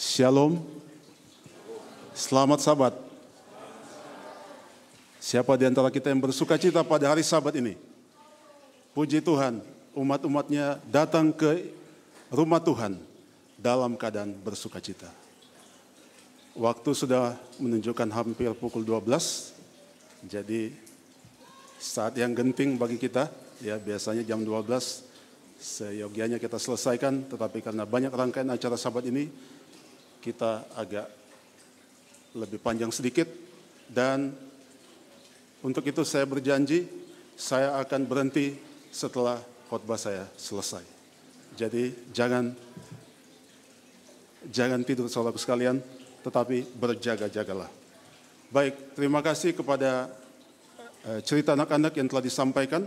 Shalom. Selamat sabat. Siapa di antara kita yang bersuka cita pada hari sabat ini? Puji Tuhan, umat-umatnya datang ke rumah Tuhan dalam keadaan bersuka cita. Waktu sudah menunjukkan hampir pukul 12, jadi saat yang genting bagi kita, ya biasanya jam 12, seyogianya kita selesaikan, tetapi karena banyak rangkaian acara sahabat ini, kita agak lebih panjang sedikit dan untuk itu saya berjanji saya akan berhenti setelah khotbah saya selesai. Jadi jangan jangan tidur salat sekalian, tetapi berjaga-jagalah. Baik, terima kasih kepada eh, cerita anak-anak yang telah disampaikan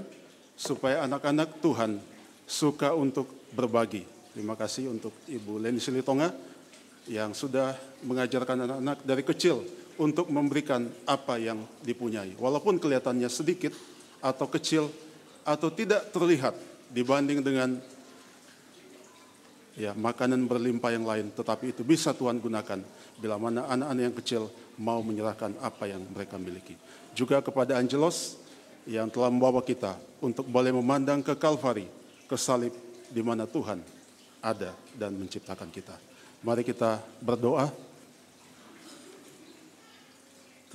supaya anak-anak Tuhan suka untuk berbagi. Terima kasih untuk Ibu Leni Silitonga yang sudah mengajarkan anak-anak dari kecil untuk memberikan apa yang dipunyai. Walaupun kelihatannya sedikit atau kecil atau tidak terlihat dibanding dengan ya makanan berlimpah yang lain, tetapi itu bisa Tuhan gunakan bila mana anak-anak yang kecil mau menyerahkan apa yang mereka miliki. Juga kepada Angelos yang telah membawa kita untuk boleh memandang ke Kalvari, ke salib di mana Tuhan ada dan menciptakan kita. Mari kita berdoa.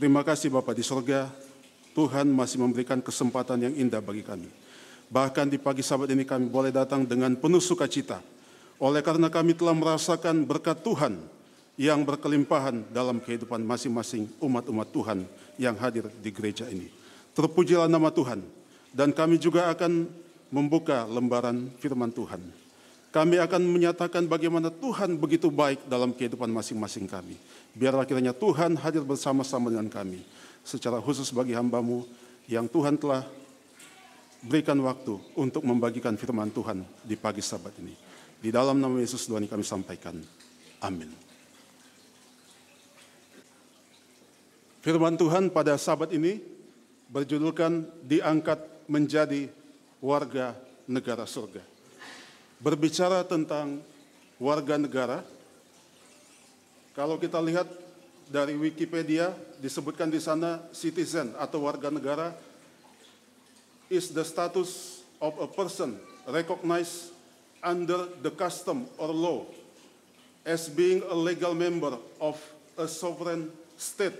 Terima kasih Bapak di sorga, Tuhan masih memberikan kesempatan yang indah bagi kami. Bahkan di pagi sabat ini kami boleh datang dengan penuh sukacita. Oleh karena kami telah merasakan berkat Tuhan yang berkelimpahan dalam kehidupan masing-masing umat-umat Tuhan yang hadir di gereja ini. Terpujilah nama Tuhan dan kami juga akan membuka lembaran firman Tuhan. Kami akan menyatakan bagaimana Tuhan begitu baik dalam kehidupan masing-masing kami. Biarlah kiranya Tuhan hadir bersama-sama dengan kami. Secara khusus bagi hambamu yang Tuhan telah berikan waktu untuk membagikan firman Tuhan di pagi sabat ini. Di dalam nama Yesus Tuhan kami sampaikan. Amin. Firman Tuhan pada sabat ini berjudulkan diangkat menjadi warga negara surga berbicara tentang warga negara, kalau kita lihat dari Wikipedia disebutkan di sana citizen atau warga negara is the status of a person recognized under the custom or law as being a legal member of a sovereign state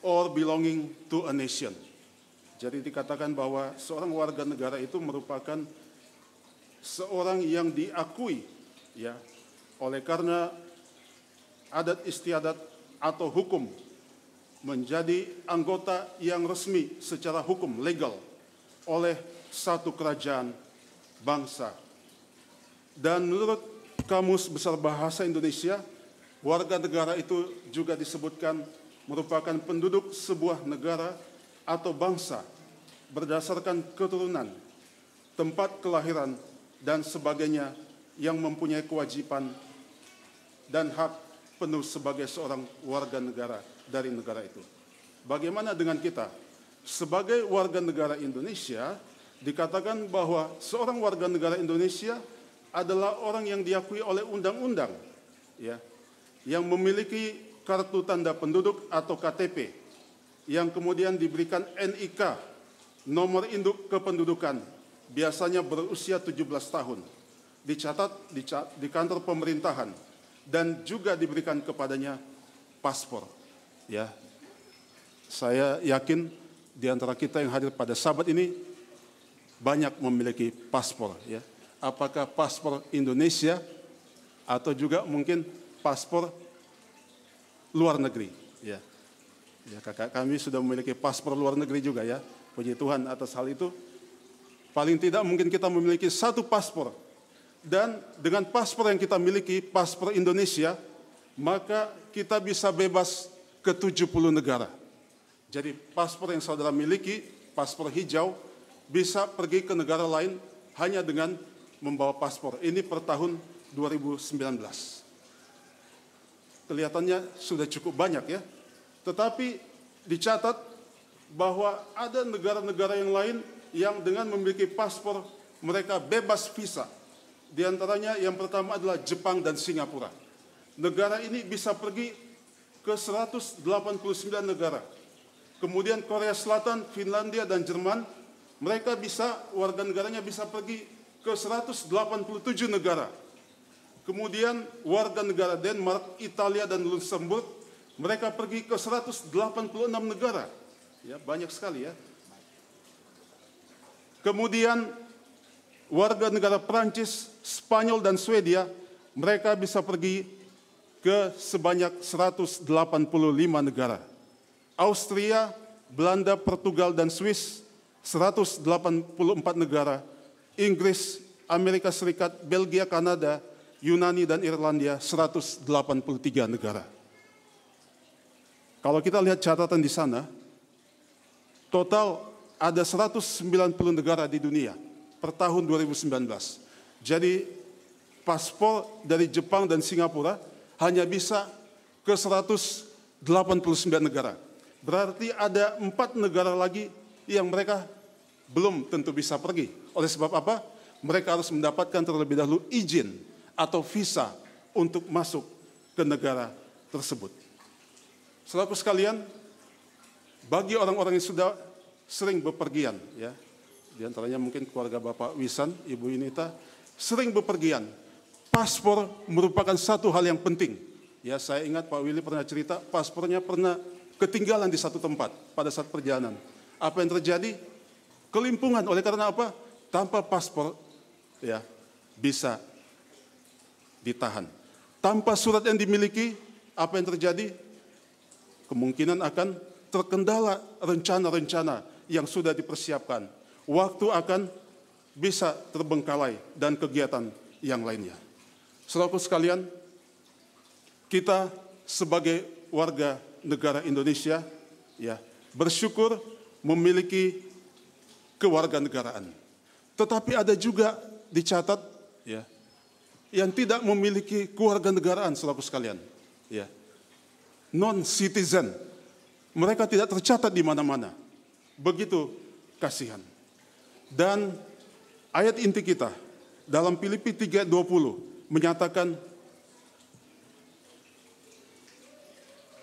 or belonging to a nation. Jadi dikatakan bahwa seorang warga negara itu merupakan seorang yang diakui ya oleh karena adat istiadat atau hukum menjadi anggota yang resmi secara hukum legal oleh satu kerajaan bangsa. Dan menurut Kamus Besar Bahasa Indonesia, warga negara itu juga disebutkan merupakan penduduk sebuah negara atau bangsa berdasarkan keturunan, tempat kelahiran, dan sebagainya yang mempunyai kewajiban dan hak penuh sebagai seorang warga negara dari negara itu. Bagaimana dengan kita? Sebagai warga negara Indonesia, dikatakan bahwa seorang warga negara Indonesia adalah orang yang diakui oleh undang-undang ya, yang memiliki kartu tanda penduduk atau KTP yang kemudian diberikan NIK nomor induk kependudukan biasanya berusia 17 tahun, dicatat di kantor pemerintahan dan juga diberikan kepadanya paspor. Ya. Saya yakin di antara kita yang hadir pada sabat ini banyak memiliki paspor ya. Apakah paspor Indonesia atau juga mungkin paspor luar negeri ya. Ya kakak kami sudah memiliki paspor luar negeri juga ya. Puji Tuhan atas hal itu. Paling tidak mungkin kita memiliki satu paspor. Dan dengan paspor yang kita miliki, paspor Indonesia, maka kita bisa bebas ke 70 negara. Jadi paspor yang saudara miliki, paspor hijau, bisa pergi ke negara lain hanya dengan membawa paspor. Ini per tahun 2019. Kelihatannya sudah cukup banyak ya. Tetapi dicatat bahwa ada negara-negara yang lain yang dengan memiliki paspor mereka bebas visa. Di antaranya yang pertama adalah Jepang dan Singapura. Negara ini bisa pergi ke 189 negara. Kemudian Korea Selatan, Finlandia, dan Jerman, mereka bisa, warga negaranya bisa pergi ke 187 negara. Kemudian warga negara Denmark, Italia, dan Luxembourg, mereka pergi ke 186 negara. Ya, banyak sekali ya. Kemudian warga negara Prancis, Spanyol, dan Swedia, mereka bisa pergi ke sebanyak 185 negara. Austria, Belanda, Portugal, dan Swiss, 184 negara. Inggris, Amerika Serikat, Belgia, Kanada, Yunani, dan Irlandia, 183 negara. Kalau kita lihat catatan di sana, total ada 190 negara di dunia per tahun 2019. Jadi paspor dari Jepang dan Singapura hanya bisa ke 189 negara. Berarti ada empat negara lagi yang mereka belum tentu bisa pergi. Oleh sebab apa? Mereka harus mendapatkan terlebih dahulu izin atau visa untuk masuk ke negara tersebut. Selaku sekalian, bagi orang-orang yang sudah sering bepergian ya. Di antaranya mungkin keluarga Bapak Wisan, Ibu Inita sering bepergian. Paspor merupakan satu hal yang penting. Ya, saya ingat Pak Willy pernah cerita paspornya pernah ketinggalan di satu tempat pada saat perjalanan. Apa yang terjadi? Kelimpungan oleh karena apa? Tanpa paspor ya bisa ditahan. Tanpa surat yang dimiliki, apa yang terjadi? Kemungkinan akan terkendala rencana-rencana yang sudah dipersiapkan. Waktu akan bisa terbengkalai dan kegiatan yang lainnya. Selaku sekalian, kita sebagai warga negara Indonesia ya bersyukur memiliki kewarganegaraan. Tetapi ada juga dicatat ya yang tidak memiliki kewarganegaraan selaku sekalian, ya. Non citizen. Mereka tidak tercatat di mana-mana begitu kasihan. Dan ayat inti kita dalam Filipi 3:20 menyatakan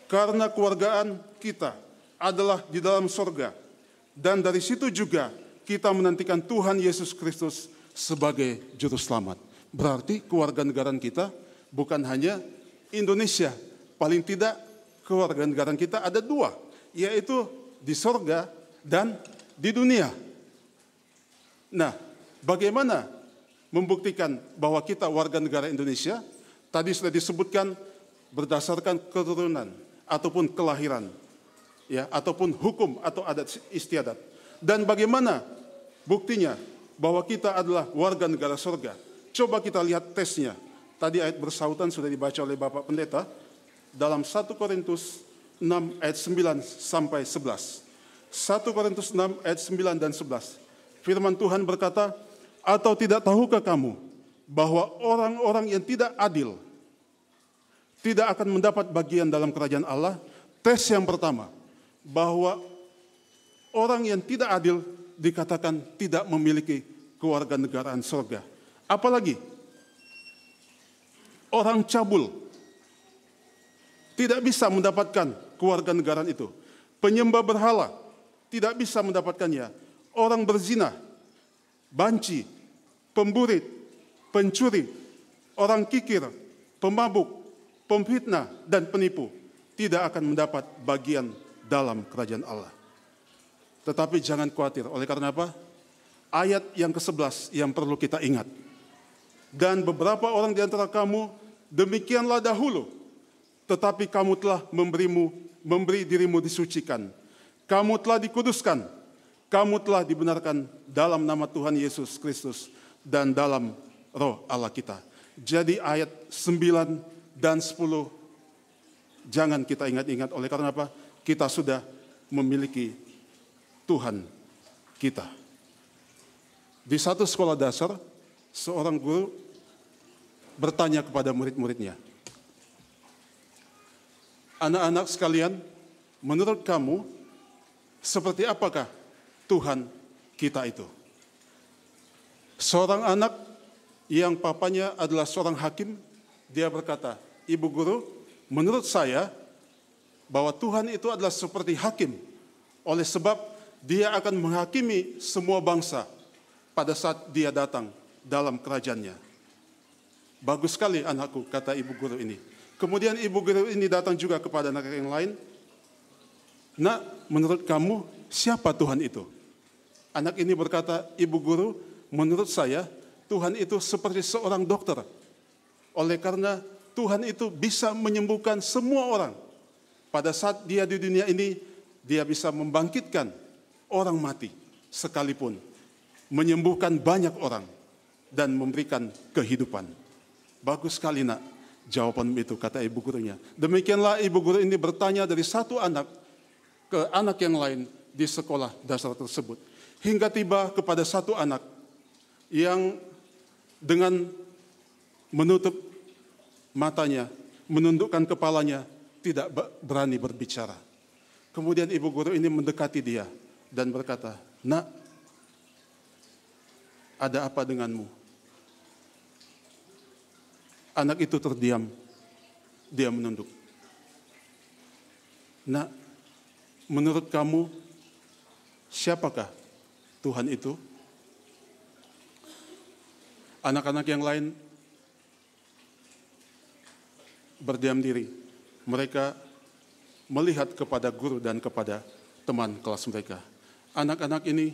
karena keluargaan kita adalah di dalam sorga dan dari situ juga kita menantikan Tuhan Yesus Kristus sebagai juru selamat. Berarti keluarga kewarganegaraan kita bukan hanya Indonesia, paling tidak keluarga kewarganegaraan kita ada dua, yaitu di sorga dan di dunia. Nah, bagaimana membuktikan bahwa kita warga negara Indonesia? Tadi sudah disebutkan berdasarkan keturunan ataupun kelahiran ya ataupun hukum atau adat istiadat. Dan bagaimana buktinya bahwa kita adalah warga negara surga? Coba kita lihat tesnya. Tadi ayat bersautan sudah dibaca oleh Bapak Pendeta dalam 1 Korintus 6 ayat 9 sampai 11. 1 Korintus 6 ayat 9 dan 11. Firman Tuhan berkata, atau tidak tahukah kamu bahwa orang-orang yang tidak adil tidak akan mendapat bagian dalam kerajaan Allah? Tes yang pertama, bahwa orang yang tidak adil dikatakan tidak memiliki keluarga negaraan surga. Apalagi orang cabul tidak bisa mendapatkan keluarga negaraan itu. Penyembah berhala tidak bisa mendapatkannya. Orang berzina, banci, pemburit, pencuri, orang kikir, pemabuk, pemfitnah, dan penipu tidak akan mendapat bagian dalam kerajaan Allah. Tetapi jangan khawatir, oleh karena apa? Ayat yang ke-11 yang perlu kita ingat. Dan beberapa orang di antara kamu, demikianlah dahulu, tetapi kamu telah memberimu, memberi dirimu disucikan kamu telah dikuduskan. Kamu telah dibenarkan dalam nama Tuhan Yesus Kristus dan dalam roh Allah kita. Jadi ayat 9 dan 10 jangan kita ingat-ingat oleh karena apa? Kita sudah memiliki Tuhan kita. Di satu sekolah dasar, seorang guru bertanya kepada murid-muridnya, "Anak-anak sekalian, menurut kamu seperti apakah Tuhan kita itu? Seorang anak yang papanya adalah seorang hakim, dia berkata, Ibu guru, menurut saya bahwa Tuhan itu adalah seperti hakim. Oleh sebab dia akan menghakimi semua bangsa pada saat dia datang dalam kerajaannya. Bagus sekali anakku, kata ibu guru ini. Kemudian ibu guru ini datang juga kepada anak yang lain Nak, menurut kamu siapa Tuhan itu? Anak ini berkata, Ibu guru, menurut saya Tuhan itu seperti seorang dokter. Oleh karena Tuhan itu bisa menyembuhkan semua orang. Pada saat dia di dunia ini, dia bisa membangkitkan orang mati sekalipun. Menyembuhkan banyak orang dan memberikan kehidupan. Bagus sekali nak, jawaban itu kata ibu gurunya. Demikianlah ibu guru ini bertanya dari satu anak ke anak yang lain di sekolah dasar tersebut. Hingga tiba kepada satu anak yang dengan menutup matanya, menundukkan kepalanya, tidak berani berbicara. Kemudian ibu guru ini mendekati dia dan berkata, Nak, ada apa denganmu? Anak itu terdiam, dia menunduk. Nak, Menurut kamu, siapakah Tuhan itu? Anak-anak yang lain berdiam diri. Mereka melihat kepada guru dan kepada teman kelas mereka. Anak-anak ini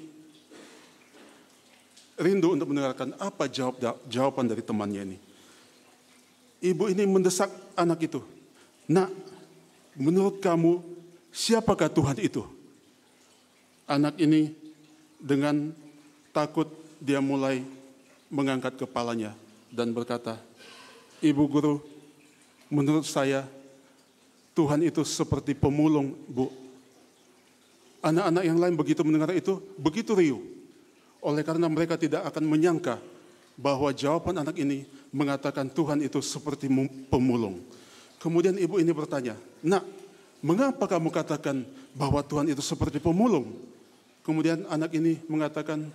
rindu untuk mendengarkan apa jawab jawaban dari temannya ini. Ibu ini mendesak anak itu. Nak, menurut kamu siapakah Tuhan itu? Anak ini dengan takut dia mulai mengangkat kepalanya dan berkata, Ibu guru, menurut saya Tuhan itu seperti pemulung, Bu. Anak-anak yang lain begitu mendengar itu, begitu riuh. Oleh karena mereka tidak akan menyangka bahwa jawaban anak ini mengatakan Tuhan itu seperti pemulung. Kemudian ibu ini bertanya, Nak, mengapa kamu katakan bahwa Tuhan itu seperti pemulung? Kemudian anak ini mengatakan,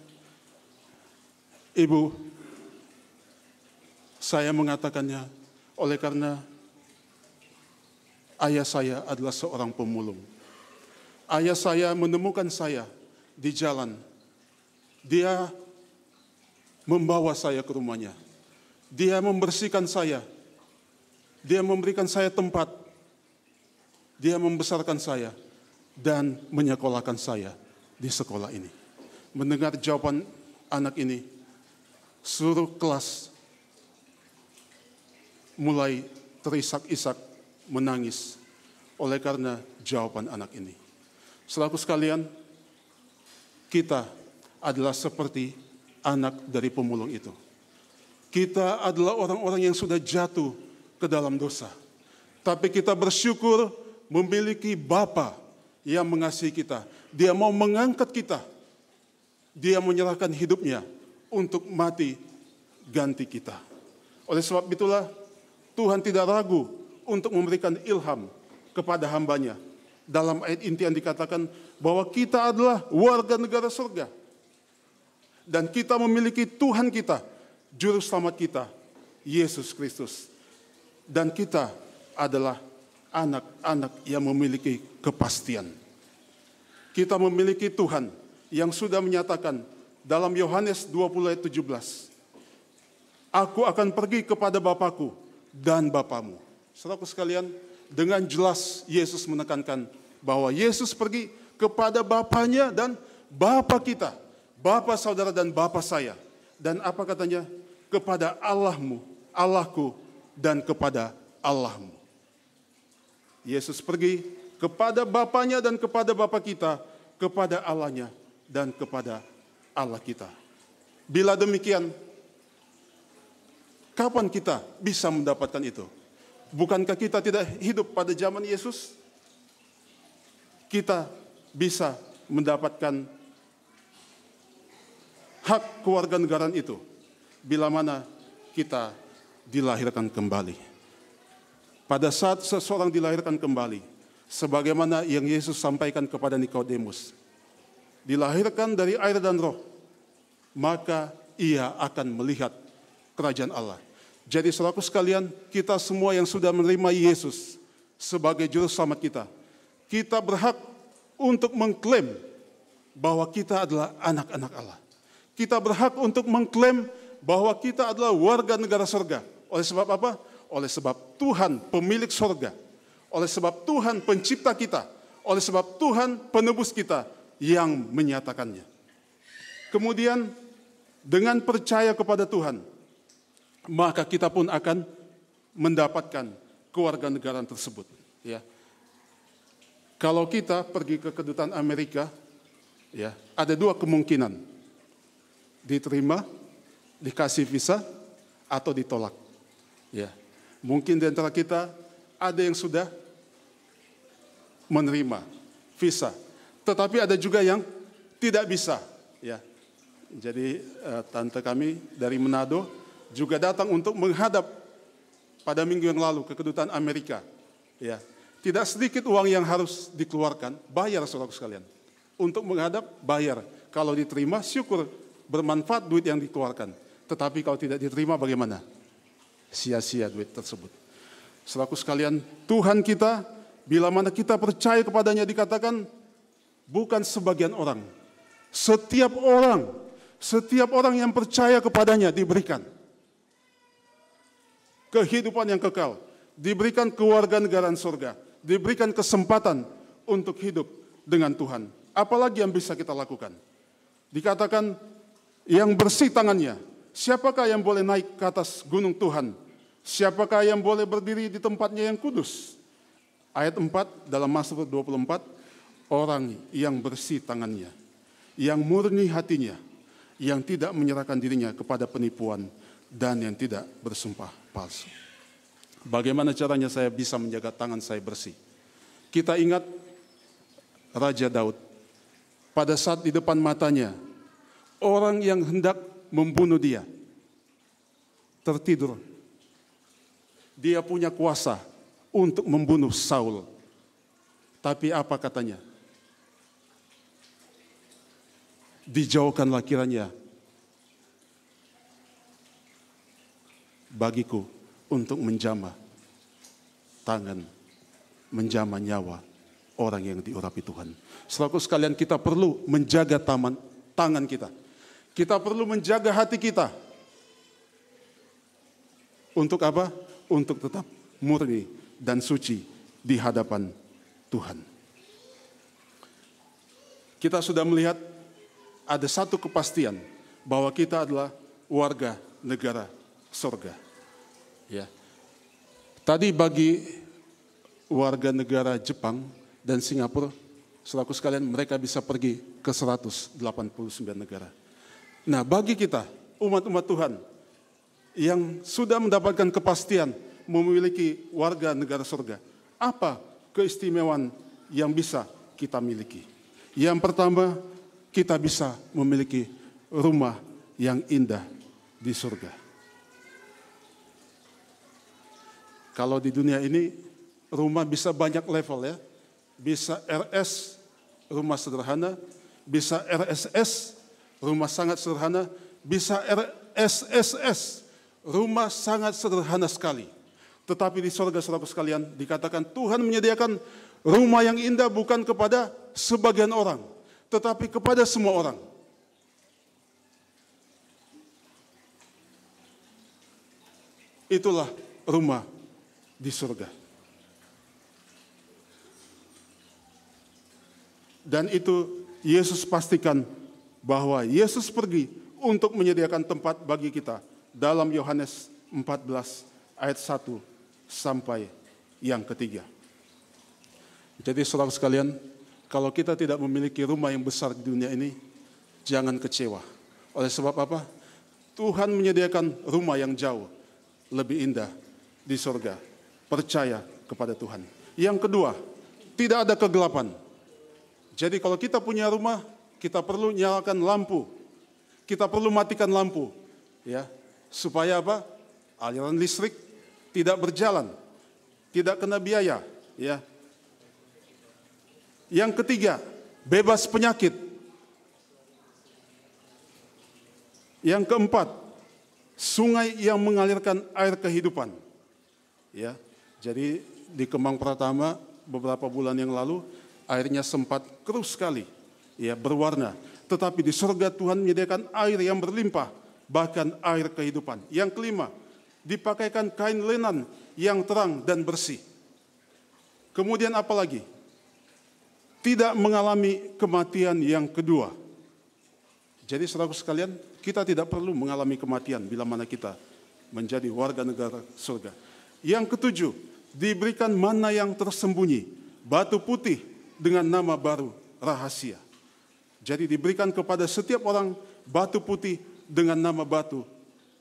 Ibu, saya mengatakannya oleh karena ayah saya adalah seorang pemulung. Ayah saya menemukan saya di jalan. Dia membawa saya ke rumahnya. Dia membersihkan saya. Dia memberikan saya tempat dia membesarkan saya dan menyekolahkan saya di sekolah ini. Mendengar jawaban anak ini, seluruh kelas mulai terisak-isak menangis oleh karena jawaban anak ini. Selaku sekalian, kita adalah seperti anak dari pemulung itu. Kita adalah orang-orang yang sudah jatuh ke dalam dosa. Tapi kita bersyukur memiliki Bapa yang mengasihi kita. Dia mau mengangkat kita. Dia menyerahkan hidupnya untuk mati ganti kita. Oleh sebab itulah Tuhan tidak ragu untuk memberikan ilham kepada hambanya. Dalam ayat inti yang dikatakan bahwa kita adalah warga negara surga. Dan kita memiliki Tuhan kita, Juru Selamat kita, Yesus Kristus. Dan kita adalah anak-anak yang memiliki kepastian. Kita memiliki Tuhan yang sudah menyatakan dalam Yohanes 20 ayat 17, Aku akan pergi kepada Bapakku dan Bapamu. Selaku sekalian, dengan jelas Yesus menekankan bahwa Yesus pergi kepada Bapaknya dan Bapa kita, Bapa saudara dan Bapa saya. Dan apa katanya? Kepada Allahmu, Allahku, dan kepada Allahmu. Yesus pergi kepada Bapaknya dan kepada Bapak kita, kepada Allahnya dan kepada Allah kita. Bila demikian, kapan kita bisa mendapatkan itu? Bukankah kita tidak hidup pada zaman Yesus? Kita bisa mendapatkan hak kewarganegaraan itu bila mana kita dilahirkan kembali pada saat seseorang dilahirkan kembali, sebagaimana yang Yesus sampaikan kepada Nikodemus, dilahirkan dari air dan roh, maka ia akan melihat kerajaan Allah. Jadi selaku sekalian, kita semua yang sudah menerima Yesus sebagai juru selamat kita, kita berhak untuk mengklaim bahwa kita adalah anak-anak Allah. Kita berhak untuk mengklaim bahwa kita adalah warga negara surga. Oleh sebab apa? Oleh sebab Tuhan pemilik sorga, oleh sebab Tuhan pencipta kita, oleh sebab Tuhan penebus kita yang menyatakannya. Kemudian dengan percaya kepada Tuhan, maka kita pun akan mendapatkan kewarganegaraan tersebut. Ya. Kalau kita pergi ke kedutaan Amerika, ya, ada dua kemungkinan. Diterima, dikasih visa, atau ditolak. Ya. Mungkin di antara kita ada yang sudah menerima visa, tetapi ada juga yang tidak bisa, ya. Jadi eh, tante kami dari Manado juga datang untuk menghadap pada minggu yang lalu ke kedutaan Amerika, ya. Tidak sedikit uang yang harus dikeluarkan, bayar saudara sekalian. Untuk menghadap bayar. Kalau diterima syukur bermanfaat duit yang dikeluarkan. Tetapi kalau tidak diterima bagaimana? sia-sia duit tersebut. Selaku sekalian, Tuhan kita, bila mana kita percaya kepadanya dikatakan, bukan sebagian orang. Setiap orang, setiap orang yang percaya kepadanya diberikan. Kehidupan yang kekal, diberikan keluarga kewarganegaraan surga, diberikan kesempatan untuk hidup dengan Tuhan. Apalagi yang bisa kita lakukan? Dikatakan yang bersih tangannya, Siapakah yang boleh naik ke atas gunung Tuhan? Siapakah yang boleh berdiri di tempatnya yang kudus? Ayat 4 dalam Mazmur 24, orang yang bersih tangannya, yang murni hatinya, yang tidak menyerahkan dirinya kepada penipuan, dan yang tidak bersumpah palsu. Bagaimana caranya saya bisa menjaga tangan saya bersih? Kita ingat Raja Daud. Pada saat di depan matanya, orang yang hendak membunuh dia. Tertidur. Dia punya kuasa untuk membunuh Saul. Tapi apa katanya? Dijauhkanlah kiranya bagiku untuk menjamah tangan, menjamah nyawa orang yang diurapi Tuhan. Selaku sekalian kita perlu menjaga taman tangan kita. Kita perlu menjaga hati kita. Untuk apa? Untuk tetap murni dan suci di hadapan Tuhan. Kita sudah melihat ada satu kepastian bahwa kita adalah warga negara surga. Ya. Tadi bagi warga negara Jepang dan Singapura, selaku sekalian mereka bisa pergi ke 189 negara. Nah, bagi kita, umat-umat Tuhan yang sudah mendapatkan kepastian memiliki warga negara surga, apa keistimewaan yang bisa kita miliki? Yang pertama, kita bisa memiliki rumah yang indah di surga. Kalau di dunia ini rumah bisa banyak level ya. Bisa RS rumah sederhana, bisa RSS rumah sangat sederhana, bisa RSSS, rumah sangat sederhana sekali. Tetapi di Surga saudara sekalian dikatakan Tuhan menyediakan rumah yang indah bukan kepada sebagian orang, tetapi kepada semua orang. Itulah rumah di surga. Dan itu Yesus pastikan bahwa Yesus pergi untuk menyediakan tempat bagi kita dalam Yohanes 14 ayat 1 sampai yang ketiga. Jadi saudara sekalian, kalau kita tidak memiliki rumah yang besar di dunia ini, jangan kecewa. Oleh sebab apa? Tuhan menyediakan rumah yang jauh, lebih indah di sorga. Percaya kepada Tuhan. Yang kedua, tidak ada kegelapan. Jadi kalau kita punya rumah, kita perlu nyalakan lampu. Kita perlu matikan lampu. ya Supaya apa? Aliran listrik tidak berjalan. Tidak kena biaya. ya Yang ketiga, bebas penyakit. Yang keempat, sungai yang mengalirkan air kehidupan. Ya, jadi di Kemang Pratama beberapa bulan yang lalu airnya sempat keruh sekali ya berwarna. Tetapi di surga Tuhan menyediakan air yang berlimpah, bahkan air kehidupan. Yang kelima, dipakaikan kain lenan yang terang dan bersih. Kemudian apa lagi? Tidak mengalami kematian yang kedua. Jadi saudara sekalian, kita tidak perlu mengalami kematian bila mana kita menjadi warga negara surga. Yang ketujuh, diberikan mana yang tersembunyi, batu putih dengan nama baru rahasia. Jadi diberikan kepada setiap orang batu putih dengan nama batu,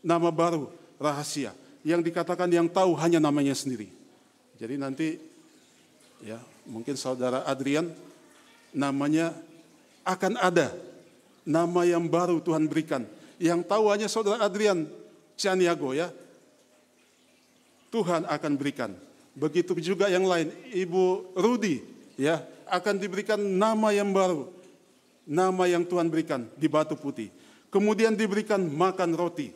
nama baru, rahasia. Yang dikatakan yang tahu hanya namanya sendiri. Jadi nanti ya mungkin saudara Adrian namanya akan ada nama yang baru Tuhan berikan. Yang tahu hanya saudara Adrian Cianiago ya. Tuhan akan berikan. Begitu juga yang lain, Ibu Rudi ya akan diberikan nama yang baru, nama yang Tuhan berikan di batu putih. Kemudian diberikan makan roti.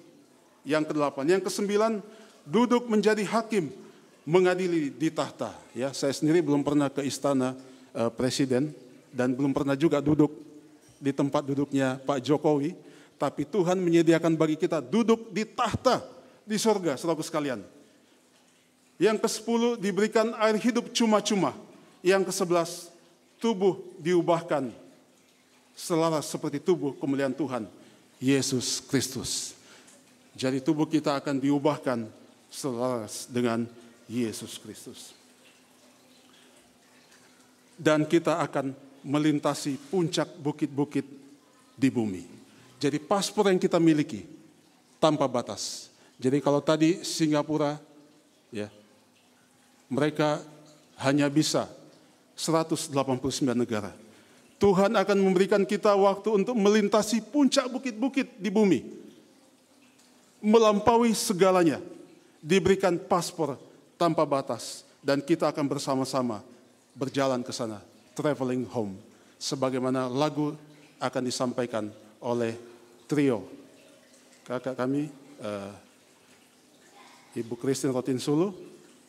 Yang kedelapan, yang kesembilan duduk menjadi hakim mengadili di tahta. Ya, saya sendiri belum pernah ke istana uh, presiden dan belum pernah juga duduk di tempat duduknya Pak Jokowi. Tapi Tuhan menyediakan bagi kita duduk di tahta di sorga, saudara sekalian. Yang ke-10 diberikan air hidup cuma-cuma. Yang ke sebelas tubuh diubahkan selaras seperti tubuh kemuliaan Tuhan, Yesus Kristus. Jadi tubuh kita akan diubahkan selaras dengan Yesus Kristus. Dan kita akan melintasi puncak bukit-bukit di bumi. Jadi paspor yang kita miliki tanpa batas. Jadi kalau tadi Singapura ya mereka hanya bisa 189 negara. Tuhan akan memberikan kita waktu untuk melintasi puncak bukit-bukit di bumi. Melampaui segalanya. Diberikan paspor tanpa batas. Dan kita akan bersama-sama berjalan ke sana. Traveling home. Sebagaimana lagu akan disampaikan oleh trio. Kakak kami, uh, Ibu Christine Rotinsulu,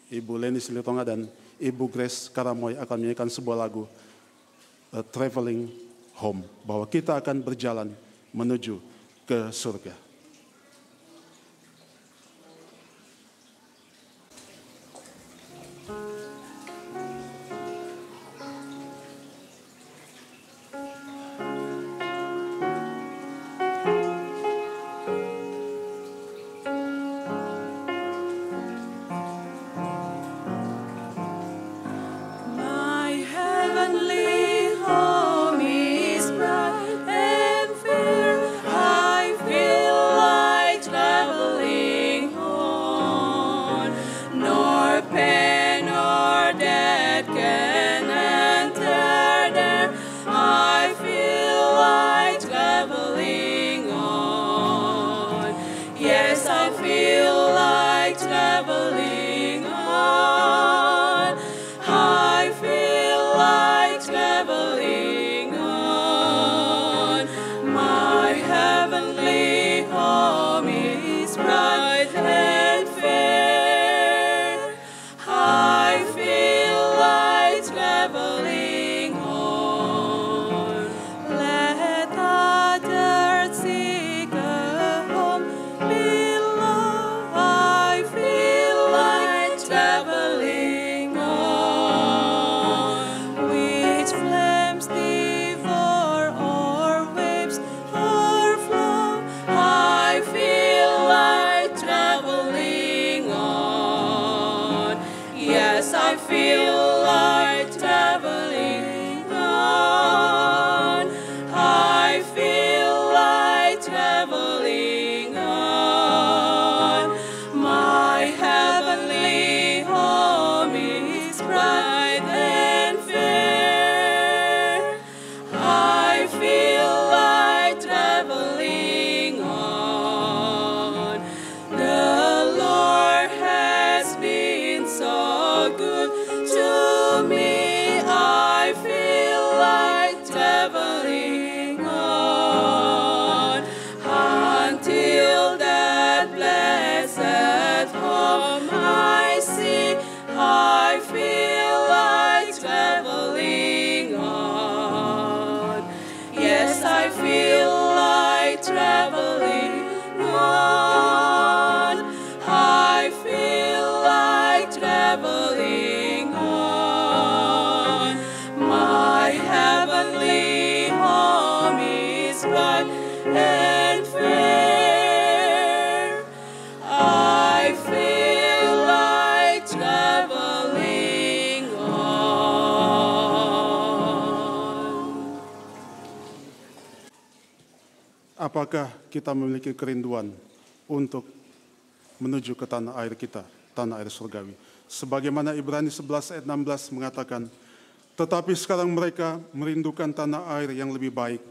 Ibu Lenis Litonga, dan Ibu Grace Karamoy akan menyanyikan sebuah lagu Uh, traveling home, bahwa kita akan berjalan menuju ke surga. kita memiliki kerinduan untuk menuju ke tanah air kita, tanah air surgawi. Sebagaimana Ibrani 11 ayat 16 mengatakan, tetapi sekarang mereka merindukan tanah air yang lebih baik,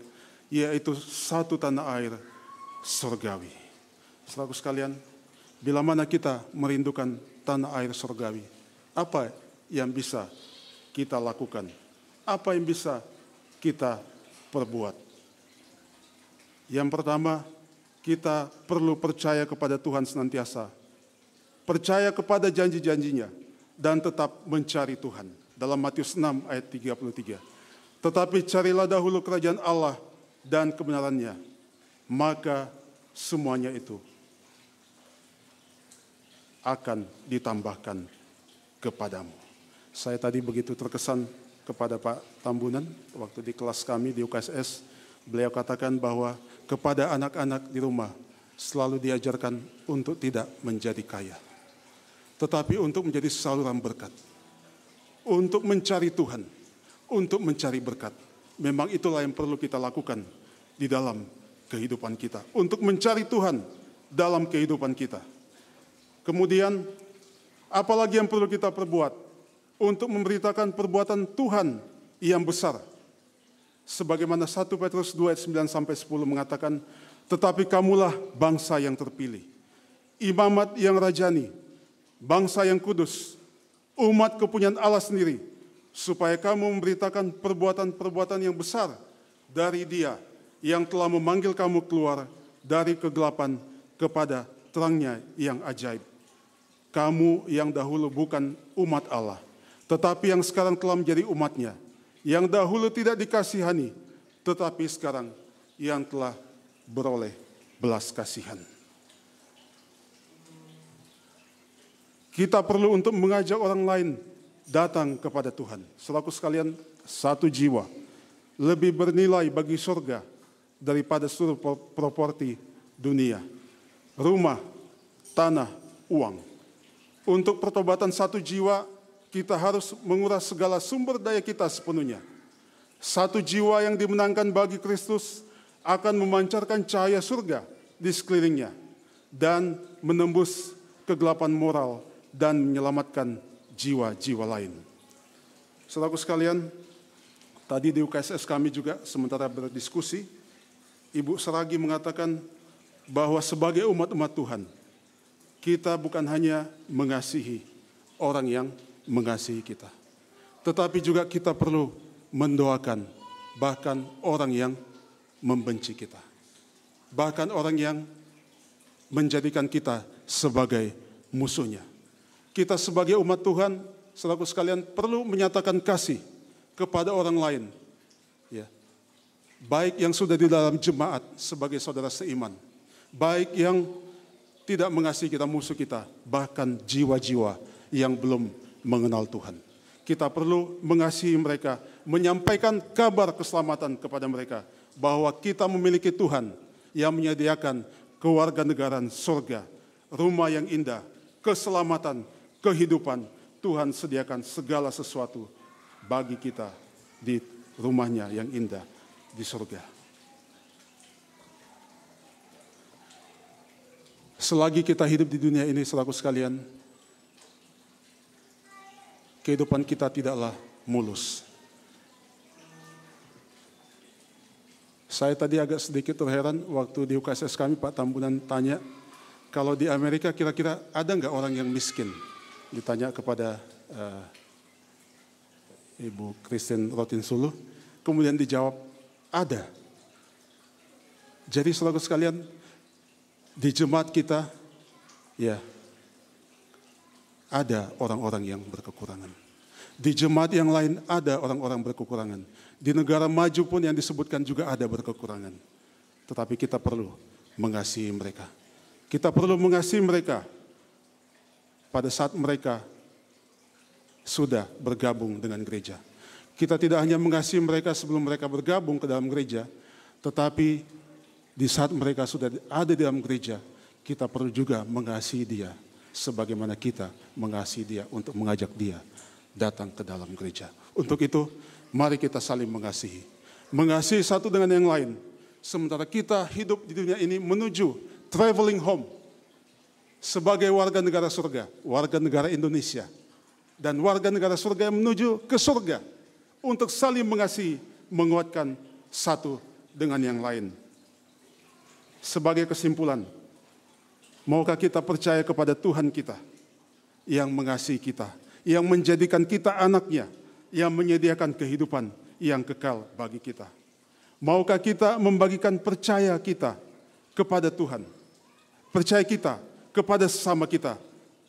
yaitu satu tanah air surgawi. Selaku sekalian, bila mana kita merindukan tanah air surgawi, apa yang bisa kita lakukan? Apa yang bisa kita perbuat? Yang pertama, kita perlu percaya kepada Tuhan senantiasa. Percaya kepada janji-janjinya dan tetap mencari Tuhan. Dalam Matius 6 ayat 33. Tetapi carilah dahulu kerajaan Allah dan kebenarannya. Maka semuanya itu akan ditambahkan kepadamu. Saya tadi begitu terkesan kepada Pak Tambunan waktu di kelas kami di UKSS Beliau katakan bahwa kepada anak-anak di rumah selalu diajarkan untuk tidak menjadi kaya, tetapi untuk menjadi saluran berkat, untuk mencari Tuhan, untuk mencari berkat. Memang itulah yang perlu kita lakukan di dalam kehidupan kita, untuk mencari Tuhan dalam kehidupan kita. Kemudian, apalagi yang perlu kita perbuat untuk memberitakan perbuatan Tuhan yang besar sebagaimana 1 Petrus 2 ayat 9 sampai 10 mengatakan, tetapi kamulah bangsa yang terpilih, imamat yang rajani, bangsa yang kudus, umat kepunyaan Allah sendiri, supaya kamu memberitakan perbuatan-perbuatan yang besar dari Dia yang telah memanggil kamu keluar dari kegelapan kepada terangnya yang ajaib. Kamu yang dahulu bukan umat Allah, tetapi yang sekarang telah menjadi umatnya nya yang dahulu tidak dikasihani, tetapi sekarang yang telah beroleh belas kasihan. Kita perlu untuk mengajak orang lain datang kepada Tuhan. Selaku sekalian satu jiwa lebih bernilai bagi surga daripada seluruh properti dunia. Rumah, tanah, uang. Untuk pertobatan satu jiwa kita harus menguras segala sumber daya kita sepenuhnya. Satu jiwa yang dimenangkan bagi Kristus akan memancarkan cahaya surga di sekelilingnya dan menembus kegelapan moral dan menyelamatkan jiwa-jiwa lain. Selaku sekalian, tadi di UKSS kami juga sementara berdiskusi, Ibu Seragi mengatakan bahwa sebagai umat-umat Tuhan, kita bukan hanya mengasihi orang yang mengasihi kita. Tetapi juga kita perlu mendoakan bahkan orang yang membenci kita. Bahkan orang yang menjadikan kita sebagai musuhnya. Kita sebagai umat Tuhan, selaku sekalian perlu menyatakan kasih kepada orang lain. Ya. Baik yang sudah di dalam jemaat sebagai saudara seiman. Baik yang tidak mengasihi kita, musuh kita, bahkan jiwa-jiwa yang belum mengenal Tuhan. Kita perlu mengasihi mereka, menyampaikan kabar keselamatan kepada mereka bahwa kita memiliki Tuhan yang menyediakan kewarganegaraan surga, rumah yang indah, keselamatan, kehidupan. Tuhan sediakan segala sesuatu bagi kita di rumahnya yang indah di surga. Selagi kita hidup di dunia ini, selaku sekalian, kehidupan kita tidaklah mulus. Saya tadi agak sedikit terheran waktu di UKSS kami Pak Tambunan tanya, kalau di Amerika kira-kira ada nggak orang yang miskin? Ditanya kepada uh, Ibu Kristen Rotinsulu, kemudian dijawab, ada. Jadi selalu sekalian, di jemaat kita, ya ada orang-orang yang berkekurangan. Di jemaat yang lain ada orang-orang berkekurangan. Di negara maju pun yang disebutkan juga ada berkekurangan. Tetapi kita perlu mengasihi mereka. Kita perlu mengasihi mereka pada saat mereka sudah bergabung dengan gereja. Kita tidak hanya mengasihi mereka sebelum mereka bergabung ke dalam gereja, tetapi di saat mereka sudah ada di dalam gereja, kita perlu juga mengasihi dia sebagaimana kita mengasihi dia untuk mengajak dia datang ke dalam gereja. Untuk itu, mari kita saling mengasihi. Mengasihi satu dengan yang lain. Sementara kita hidup di dunia ini menuju traveling home. Sebagai warga negara surga, warga negara Indonesia. Dan warga negara surga yang menuju ke surga. Untuk saling mengasihi, menguatkan satu dengan yang lain. Sebagai kesimpulan, Maukah kita percaya kepada Tuhan kita yang mengasihi kita, yang menjadikan kita anaknya, yang menyediakan kehidupan yang kekal bagi kita. Maukah kita membagikan percaya kita kepada Tuhan, percaya kita kepada sesama kita,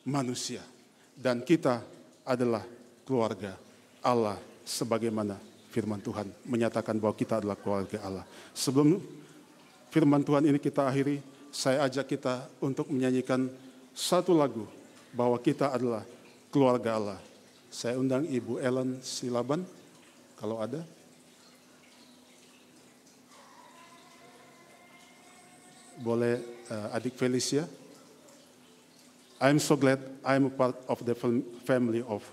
manusia, dan kita adalah keluarga Allah sebagaimana firman Tuhan menyatakan bahwa kita adalah keluarga Allah. Sebelum firman Tuhan ini kita akhiri, saya ajak kita untuk menyanyikan satu lagu bahwa kita adalah keluarga Allah. Saya undang Ibu Ellen Silaban kalau ada. Boleh uh, adik Felicia. I'm so glad I'm a part of the family of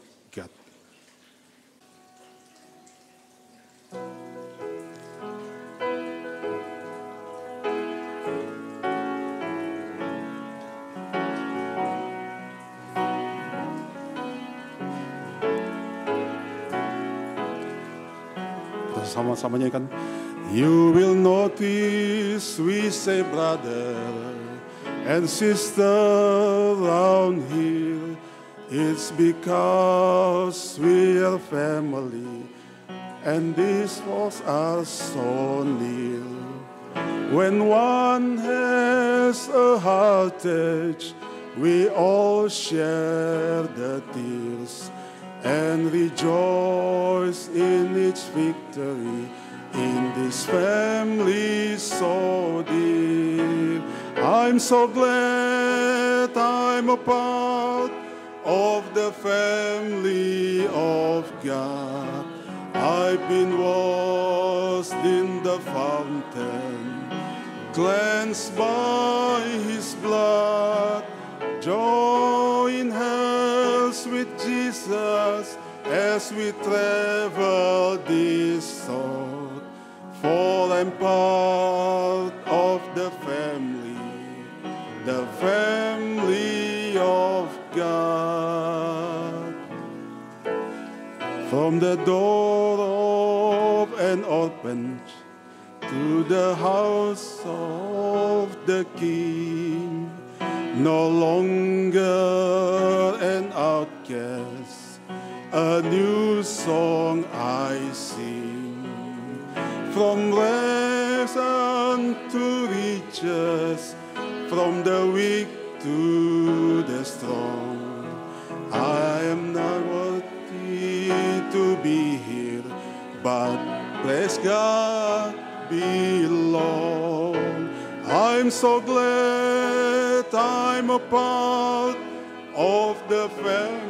kan. You will notice we say brother and sister around here. It's because we are family and these walls are so near. When one has a heartache, we all share the tears and rejoice in its victory in this family so dear. I'm so glad I'm a part of the family of God. I've been washed in the fountain, cleansed by His blood, joy in heaven with Jesus as we travel this road. For I'm part of the family, the family of God. From the door of an open to the house of the King no longer an outcast, a new song I sing. From rags unto riches, from the weak to the strong, I am not worthy to be here, but praise God belong. I'm so glad time apart of the family.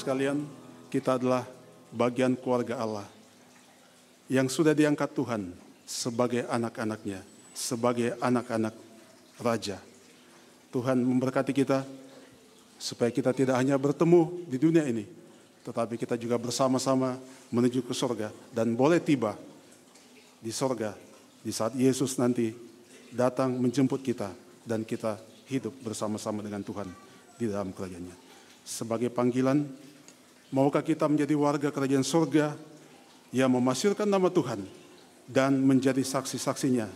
sekalian, kita adalah bagian keluarga Allah yang sudah diangkat Tuhan sebagai anak-anaknya, sebagai anak-anak Raja. Tuhan memberkati kita supaya kita tidak hanya bertemu di dunia ini, tetapi kita juga bersama-sama menuju ke sorga dan boleh tiba di sorga di saat Yesus nanti datang menjemput kita dan kita hidup bersama-sama dengan Tuhan di dalam kerajaannya. Sebagai panggilan, Maukah kita menjadi warga kerajaan surga yang memasyurkan nama Tuhan dan menjadi saksi-saksinya?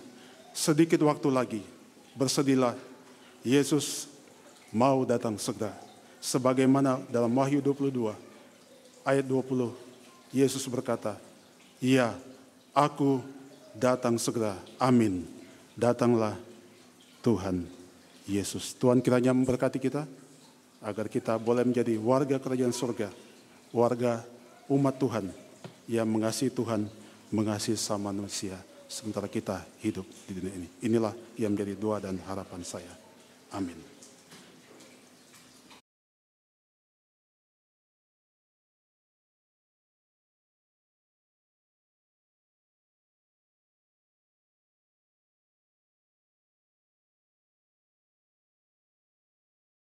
Sedikit waktu lagi, bersedilah. Yesus mau datang segera. Sebagaimana dalam Wahyu 22 ayat 20, Yesus berkata, Ya, aku datang segera. Amin. Datanglah Tuhan Yesus. Tuhan kiranya memberkati kita agar kita boleh menjadi warga kerajaan surga warga umat Tuhan yang mengasihi Tuhan, mengasihi sama manusia sementara kita hidup di dunia ini. Inilah yang menjadi doa dan harapan saya. Amin.